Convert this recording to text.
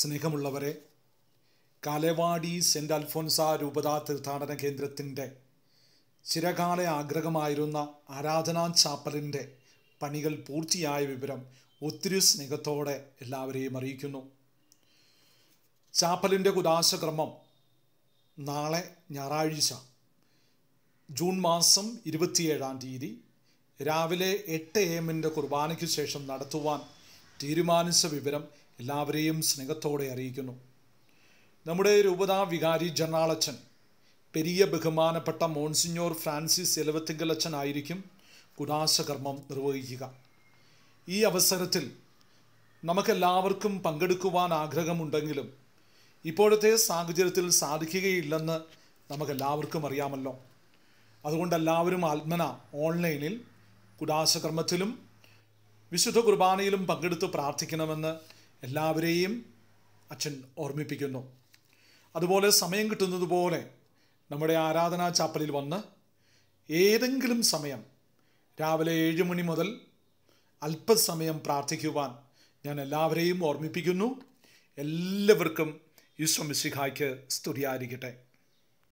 സ്നേഹമുള്ളവരെ കാലേവാടി സെൻറ്റ് അൽഫോൻസ രൂപതാ തീർത്ഥാടന കേന്ദ്രത്തിൻ്റെ ചിരകാല ആഗ്രഹമായിരുന്ന ആരാധനാ ചാപ്പലിൻ്റെ പണികൾ പൂർത്തിയായ വിവരം ഒത്തിരി സ്നേഹത്തോടെ എല്ലാവരെയും അറിയിക്കുന്നു ചാപ്പലിൻ്റെ കുദാശക്രമം നാളെ ഞായറാഴ്ച ജൂൺ മാസം ഇരുപത്തിയേഴാം തീയതി രാവിലെ എട്ട് എ എമ്മിൻ്റെ കുർബാനയ്ക്ക് ശേഷം നടത്തുവാൻ തീരുമാനിച്ച വിവരം എല്ലാവരെയും സ്നേഹത്തോടെ അറിയിക്കുന്നു നമ്മുടെ രൂപതാ വികാരി ജനാളച്ചൻ പെരിയ ബഹുമാനപ്പെട്ട മോൺസിഞ്ഞോർ ഫ്രാൻസിസ് എലവത്തിങ്കലച്ചൻ ആയിരിക്കും കുടാശകർമ്മം നിർവഹിക്കുക ഈ അവസരത്തിൽ നമുക്കെല്ലാവർക്കും പങ്കെടുക്കുവാൻ ആഗ്രഹമുണ്ടെങ്കിലും ഇപ്പോഴത്തെ സാഹചര്യത്തിൽ സാധിക്കുകയില്ലെന്ന് നമുക്കെല്ലാവർക്കും അറിയാമല്ലോ അതുകൊണ്ട് എല്ലാവരും ആത്മന ഓൺലൈനിൽ കുടാശകർമ്മത്തിലും വിശുദ്ധ കുർബാനയിലും പങ്കെടുത്ത് പ്രാർത്ഥിക്കണമെന്ന് എല്ലാവരെയും അച്ഛൻ ഓർമ്മിപ്പിക്കുന്നു അതുപോലെ സമയം കിട്ടുന്നത് പോലെ നമ്മുടെ ആരാധനാ ചാപ്പലിൽ വന്ന് ഏതെങ്കിലും സമയം രാവിലെ ഏഴ് മണി മുതൽ അല്പസമയം പ്രാർത്ഥിക്കുവാൻ ഞാൻ എല്ലാവരെയും ഓർമ്മിപ്പിക്കുന്നു എല്ലാവർക്കും ഈശ്വമിശിഹായ്ക്ക് സ്തുതിയായിരിക്കട്ടെ